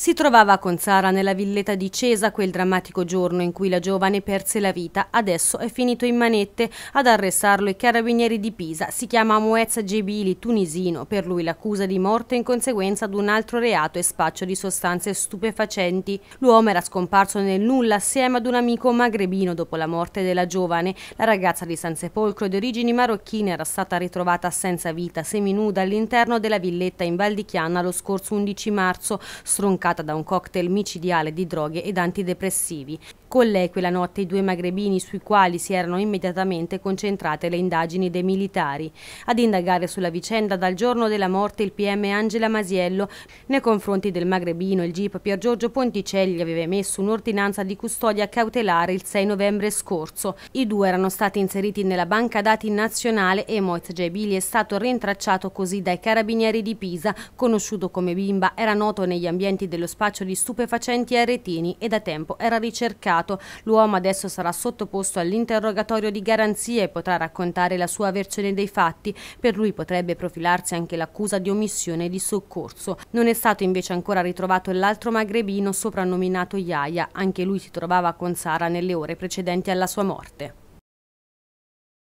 Si trovava con Sara nella villetta di Cesa quel drammatico giorno in cui la giovane perse la vita. Adesso è finito in manette. Ad arrestarlo i carabinieri di Pisa. Si chiama Moez Jebili, tunisino. Per lui l'accusa di morte in conseguenza ad un altro reato e spaccio di sostanze stupefacenti. L'uomo era scomparso nel nulla assieme ad un amico magrebino dopo la morte della giovane. La ragazza di San Sepolcro di origini marocchine era stata ritrovata senza vita, seminuda all'interno della villetta in Val di Chiana lo scorso 11 marzo, stroncata innescata da un cocktail micidiale di droghe ed antidepressivi. Con lei quella notte i due magrebini sui quali si erano immediatamente concentrate le indagini dei militari. Ad indagare sulla vicenda dal giorno della morte il PM Angela Masiello nei confronti del magrebino il GIP Pier Giorgio Ponticelli aveva emesso un'ordinanza di custodia cautelare il 6 novembre scorso. I due erano stati inseriti nella banca dati nazionale e Moiz Jebili è stato rintracciato così dai carabinieri di Pisa. Conosciuto come bimba, era noto negli ambienti del dello spaccio di stupefacenti a Retini e da tempo era ricercato. L'uomo adesso sarà sottoposto all'interrogatorio di garanzia e potrà raccontare la sua versione dei fatti. Per lui potrebbe profilarsi anche l'accusa di omissione di soccorso. Non è stato invece ancora ritrovato l'altro magrebino soprannominato Iaia. Anche lui si trovava con Sara nelle ore precedenti alla sua morte.